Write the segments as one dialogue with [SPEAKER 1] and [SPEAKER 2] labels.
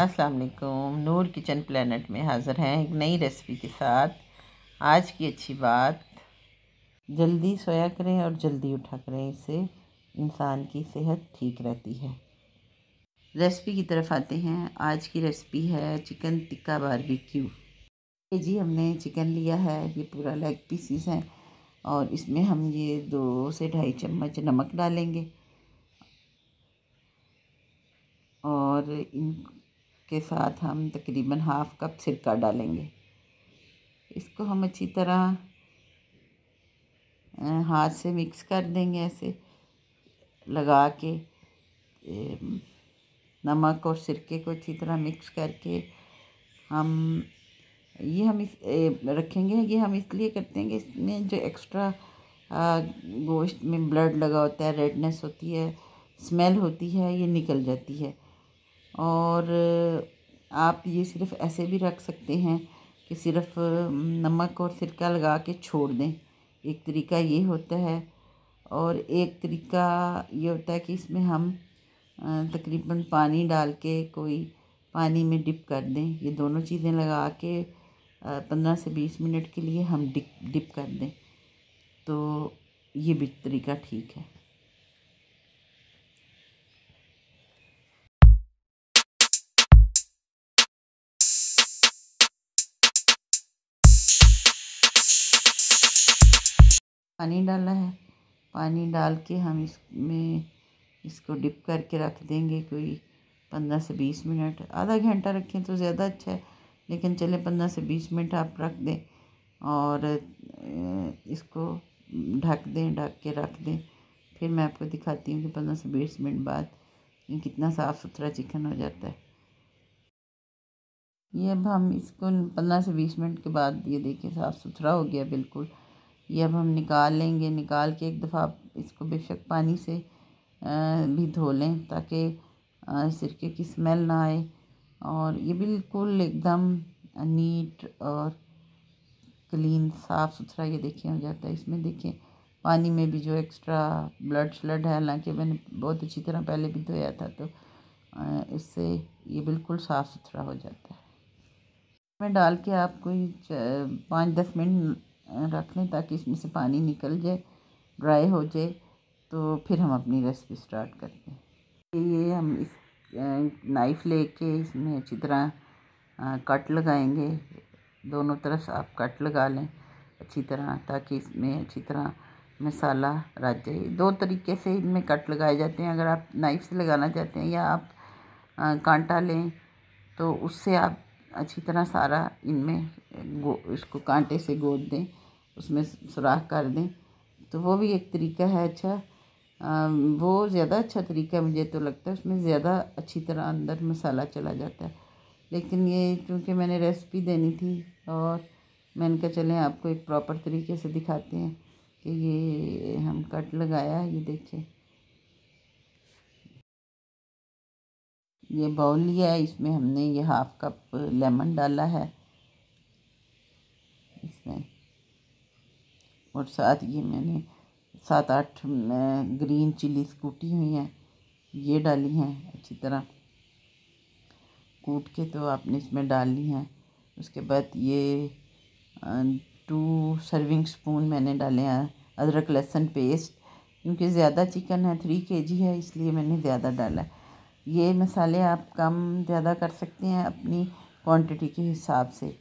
[SPEAKER 1] अस्सलाम वालेकुम नूर kitchen planet में हाज़िर हैं एक नई रेसिपी के साथ आज की अच्छी बात जल्दी सोया करें और जल्दी उठा करें इससे इंसान की सेहत ठीक रहती है रेसिपी की तरफ आते हैं आज की रेसिपी है चिकन टिक्का बारबेक्यू ये जी हमने चिकन लिया है ये पूरा लेग पीसीस है और इसमें हम ये दो से ढाई चम्मच नमक डालेंगे और इन इसके साथ हम तकरीबन हाफ़ कप सिरका डालेंगे इसको हम अच्छी तरह हाथ से मिक्स कर देंगे ऐसे लगा के नमक और सिरके को अच्छी तरह मिक्स करके हम ये हम इस रखेंगे ये हम इसलिए करते हैं कि इसमें जो एक्स्ट्रा गोश्त में ब्लड लगा होता है रेडनेस होती है स्मेल होती है ये निकल जाती है और आप ये सिर्फ ऐसे भी रख सकते हैं कि सिर्फ नमक और सिरका लगा के छोड़ दें एक तरीका ये होता है और एक तरीका ये होता है कि इसमें हम तकरीबन पानी डाल के कोई पानी में डिप कर दें ये दोनों चीज़ें लगा के पंद्रह से बीस मिनट के लिए हम डिप डिप कर दें तो ये भी तरीका ठीक है पानी डाला है पानी डाल के हम इसमें इसको डिप करके रख देंगे कोई पंद्रह से बीस मिनट आधा घंटा रखें तो ज़्यादा अच्छा है लेकिन चले पंद्रह से बीस मिनट आप रख दें और इसको ढक दें ढक के रख दें फिर मैं आपको दिखाती हूँ कि पंद्रह से बीस मिनट बाद कितना साफ़ सुथरा चिकन हो जाता है ये अब हम इसको पंद्रह से बीस मिनट के बाद ये देखिए साफ़ सुथरा हो गया बिल्कुल ये अब हम निकाल लेंगे निकाल के एक दफ़ा इसको बेशक पानी से भी धो लें ताकि सिरके की स्मेल ना आए और ये बिल्कुल एकदम नीट और क्लीन साफ़ सुथरा ये देखिए हो जाता है इसमें देखिए पानी में भी जो एक्स्ट्रा ब्लड श्लड है हालांकि मैंने बहुत अच्छी तरह पहले भी धोया था तो इससे ये बिल्कुल साफ़ सुथरा हो जाता है मैं डाल के आप कोई पाँच दस मिनट रख लें ताकि इसमें से पानी निकल जाए ड्राई हो जाए तो फिर हम अपनी रेसिपी स्टार्ट करते हैं ये हम इस नाइफ़ लेके इसमें अच्छी तरह कट लगाएंगे दोनों तरफ आप कट लगा लें अच्छी तरह ताकि इसमें अच्छी तरह मसाला रच जाए दो तरीके से इनमें कट लगाए जाते हैं अगर आप नाइफ से लगाना चाहते हैं या आप कांटा लें तो उससे आप अच्छी तरह सारा इनमें इसको कांटे से गोद दें उसमें सुराख कर दें तो वो भी एक तरीका है अच्छा आ, वो ज़्यादा अच्छा तरीका मुझे तो लगता है उसमें ज़्यादा अच्छी तरह अंदर मसाला चला जाता है लेकिन ये चूँकि मैंने रेसिपी देनी थी और मैंने कहा चलें आपको एक प्रॉपर तरीके से दिखाते हैं कि ये हम कट लगाया ये देखें ये बाउल लिया है इसमें हमने ये हाफ़ कप लेमन डाला है और साथ ये मैंने सात आठ ग्रीन चिलीज कूटी हुई हैं ये डाली हैं अच्छी तरह कूट के तो आपने इसमें डाली हैं उसके बाद ये टू सर्विंग स्पून मैंने डाले हैं अदरक लहसुन पेस्ट क्योंकि ज़्यादा चिकन है थ्री के जी है इसलिए मैंने ज़्यादा डाला ये मसाले आप कम ज़्यादा कर सकते हैं अपनी क्वांटिटी के हिसाब से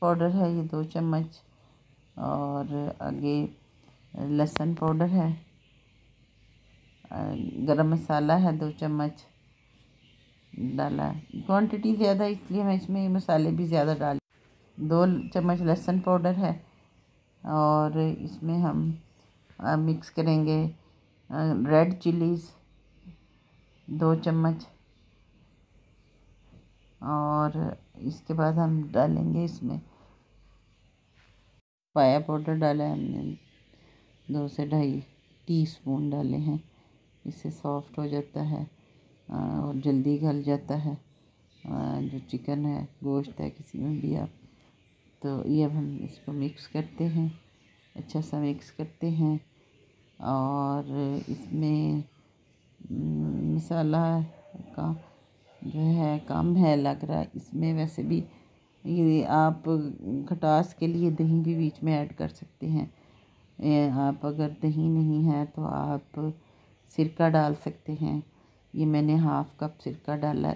[SPEAKER 1] पाउडर है ये दो चम्मच और आगे लहसुन पाउडर है गरम मसाला है दो चम्मच डाला क्वांटिटी ज़्यादा इसलिए मैं इसमें मसाले भी ज़्यादा डाल दो चम्मच लहसुन पाउडर है और इसमें हम मिक्स करेंगे रेड चिलीज़ दो चम्मच और इसके बाद हम डालेंगे इसमें पाया पाउडर डाला है हमने दो से ढाई टी स्पून डाले हैं इससे सॉफ्ट हो जाता है और जल्दी गल जाता है जो चिकन है गोश्त है किसी में भी आप तो ये अब हम इसको मिक्स करते हैं अच्छा सा मिक्स करते हैं और इसमें हम्म, मसाला का जो है कम है लग रहा है इसमें वैसे भी ये आप खटास के लिए दही भी बीच में ऐड कर सकते हैं आप अगर दही नहीं है तो आप सिरका डाल सकते हैं ये मैंने हाफ़ कप सिरका डाला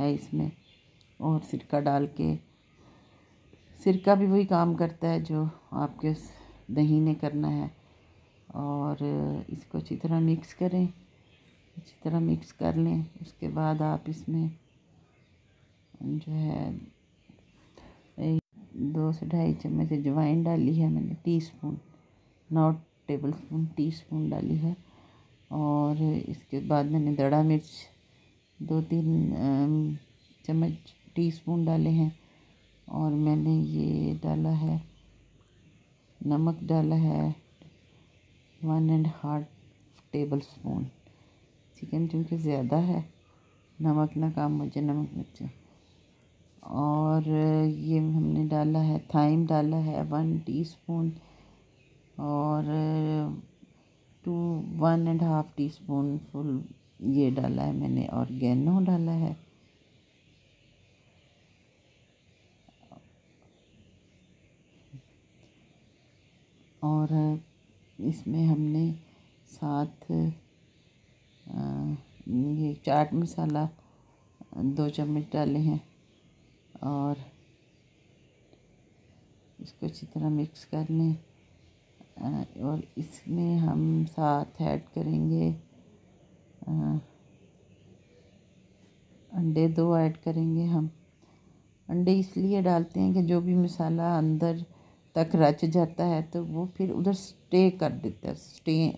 [SPEAKER 1] है इसमें और सिरका डाल के सिरका भी वही काम करता है जो आपके उस दही ने करना है और इसको अच्छी तरह मिक्स करें अच्छी तरह मिक्स कर लें उसके बाद आप इसमें जो है दो से ढाई चम्मच अजवाइन डाली है मैंने टी स्पून नौ टेबल स्पून टी स्पून डाली है और इसके बाद मैंने दड़ा मिर्च दो तीन चम्मच टी स्पून डाले हैं और मैंने ये डाला है नमक डाला है one and half tablespoon chicken चूँकि ज़्यादा है नमक ना काम मुझे नमक मिर्च और ये हमने डाला है थाइम डाला है वन टीस्पून और to one and half teaspoon full ये डाला है मैंने और गेनो डाला है और इसमें हमने साथ ये चाट मसाला दो चम्मच डाले हैं और इसको अच्छी तरह मिक्स कर लें और इसमें हम साथ ऐड करेंगे अंडे दो ऐड करेंगे हम अंडे इसलिए डालते हैं कि जो भी मसाला अंदर तक रच जाता है तो वो फिर उधर स्टे कर देता है स्टे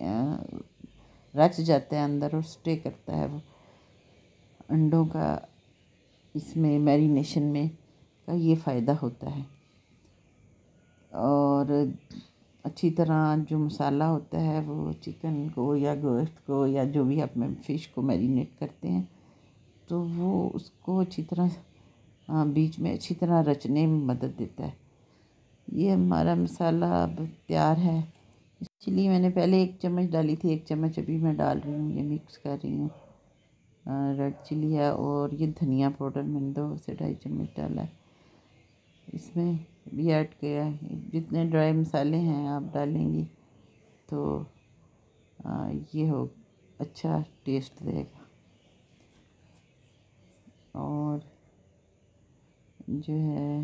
[SPEAKER 1] रच जाता है अंदर और स्टे करता है वो अंडों का इसमें मैरिनेशन में का ये फ़ायदा होता है और अच्छी तरह जो मसाला होता है वो चिकन को या गोश्त को या जो भी आप में फ़िश को मैरिनेट करते हैं तो वो उसको अच्छी तरह बीच में अच्छी तरह रचने में मदद देता है ये हमारा मसाला अब तैयार है इसलिए मैंने पहले एक चम्मच डाली थी एक चम्मच अभी मैं डाल रही हूँ ये मिक्स कर रही हूँ रेड चिली है और ये धनिया पाउडर मैंने दो से ढाई चम्मच डाला है इसमें भी ऐड किया है जितने ड्राई मसाले हैं आप डालेंगी तो ये हो अच्छा टेस्ट देगा और जो है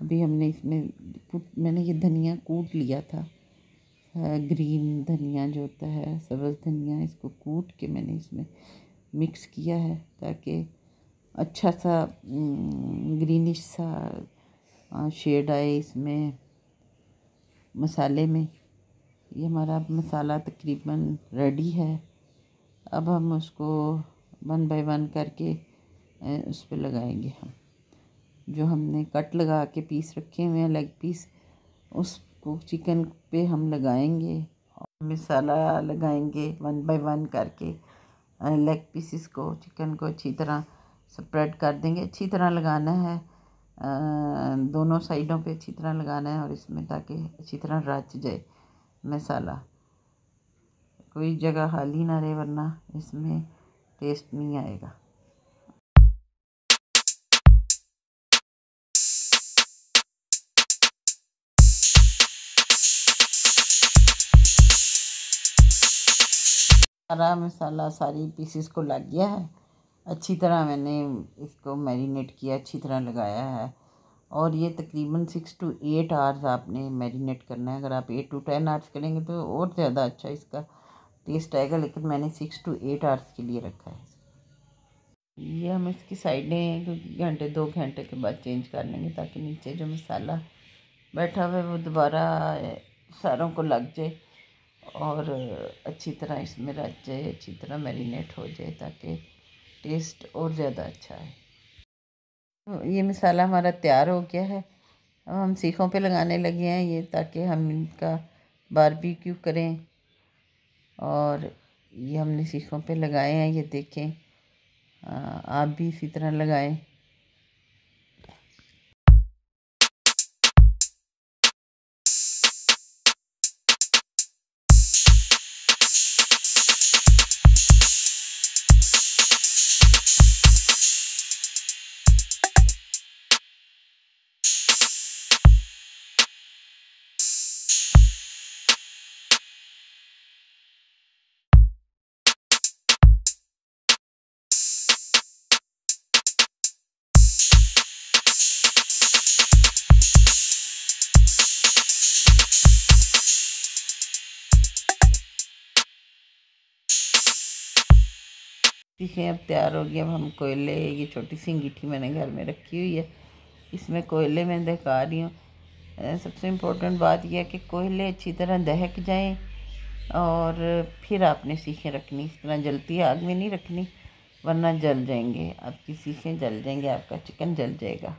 [SPEAKER 1] अभी हमने इसमें मैंने ये धनिया कूट लिया था ग्रीन धनिया जो होता है सब्ज़ धनिया इसको कूट के मैंने इसमें मिक्स किया है ताकि अच्छा सा ग्रीनिश सा शेड आए इसमें मसाले में ये हमारा मसाला तकरीबन रेडी है अब हम उसको वन बाय वन करके उस पर लगाएंगे हम जो हमने कट लगा के पीस रखे हुए हैं लेग पीस उस इसको चिकन पे हम लगाएंगे और मसाला लगाएंगे वन बाय वन करके लेग पीसीस को चिकन को अच्छी तरह स्प्रेड कर देंगे अच्छी तरह लगाना है दोनों साइडों पे अच्छी तरह लगाना है और इसमें ताकि अच्छी तरह रच जाए मसाला कोई जगह खाली ना रहे वरना इसमें टेस्ट नहीं आएगा सारा मसाला सारी पीसेस को लग गया है अच्छी तरह मैंने इसको मैरिनेट किया अच्छी तरह लगाया है और ये तकरीबन सिक्स टू एट आवर्स आपने मैरिनेट करना है अगर आप एट टू टेन आवर्स करेंगे तो और ज़्यादा अच्छा इसका टेस्ट आएगा लेकिन मैंने सिक्स टू एट आवर्स के लिए रखा है ये हम इसकी साइडें घंटे दो घंटे के बाद चेंज कर लेंगे ताकि नीचे जो मसाला बैठा हुआ है वो दोबारा सारों को लग जाए और अच्छी तरह इसमें रच जाए अच्छी तरह मैरिनेट हो जाए ताकि टेस्ट और ज़्यादा अच्छा है तो ये मसाला हमारा तैयार हो गया है अब हम सीखों पे लगाने लगे हैं ये ताकि हम इनका बारबेक्यू करें और ये हमने सीखों पे लगाए हैं ये देखें आप भी इसी तरह लगाएं ठीक अब तैयार हो गया अब हम कोयले ये छोटी सी अंगीठी मैंने घर में रखी हुई है इसमें कोयले मैं दहका रही हूँ सबसे इम्पोर्टेंट बात यह है कि कोयले अच्छी तरह दहक जाएं और फिर आपने सीखें रखनी इस तरह जलती आग में नहीं रखनी वरना जल जाएंगे आपकी सीखें जल जाएंगे आपका चिकन जल जाएगा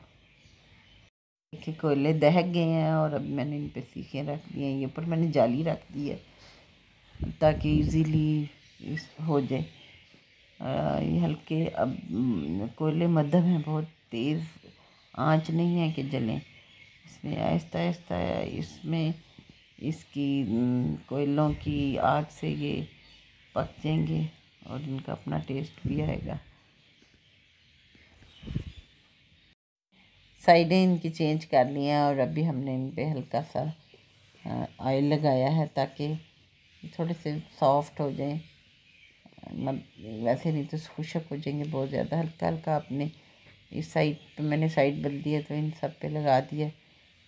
[SPEAKER 1] देखिए कोयले दहक गए हैं और अब मैंने इन पर सीखें रख दी हैं ये ऊपर मैंने जाली रख दी है ताकि ईजीली हो जाए ये हल्के अब कोयले मध्यम हैं बहुत तेज़ आंच नहीं है कि जलें इसमें आहिस्ता आहिस्ता इसमें इसकी कोयलों की आग से ये पक जाएंगे और इनका अपना टेस्ट भी आएगा साइडें इनकी चेंज कर ली हैं और अभी हमने इन पर हल्का सा ऑयल लगाया है ताकि थोड़े से सॉफ्ट हो जाएं मत वैसे नहीं तो खुशक हो जाएंगे बहुत ज़्यादा हल्का हल्का आपने इस साइड पे मैंने साइड बल दिया तो इन सब पे लगा दिया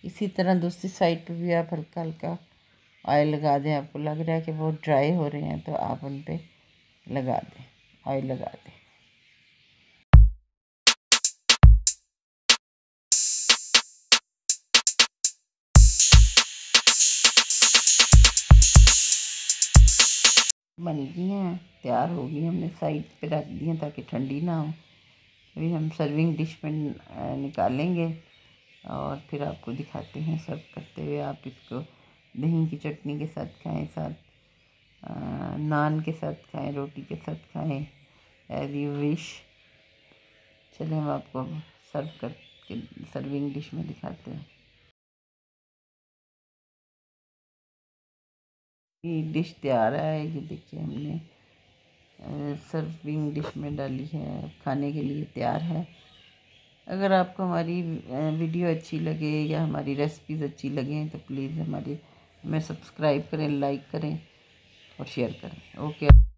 [SPEAKER 1] इसी तरह दूसरी साइड पे भी आप हल्का हल्का ऑयल लगा दें आपको लग रहा है कि बहुत ड्राई हो रहे हैं तो आप उन पर लगा दें ऑयल लगा दें बन गई हैं तैयार हो गई हमने साइड पे रख दी हैं ताकि ठंडी ना हो अभी हम सर्विंग डिश में निकालेंगे और फिर आपको दिखाते हैं सर्व करते हुए आप इसको दही की चटनी के साथ खाएं साथ नान के साथ खाएं रोटी के साथ खाएं एज यू विश चलें हम आपको सर्व कर सर्विंग डिश में दिखाते हैं ये डिश तैयार है ये देखिए हमने सर्विंग डिश में डाली है खाने के लिए तैयार है अगर आपको हमारी वीडियो अच्छी लगे या हमारी रेसिपीज़ अच्छी लगें तो प्लीज़ हमारी हमें सब्सक्राइब करें लाइक करें और शेयर करें ओके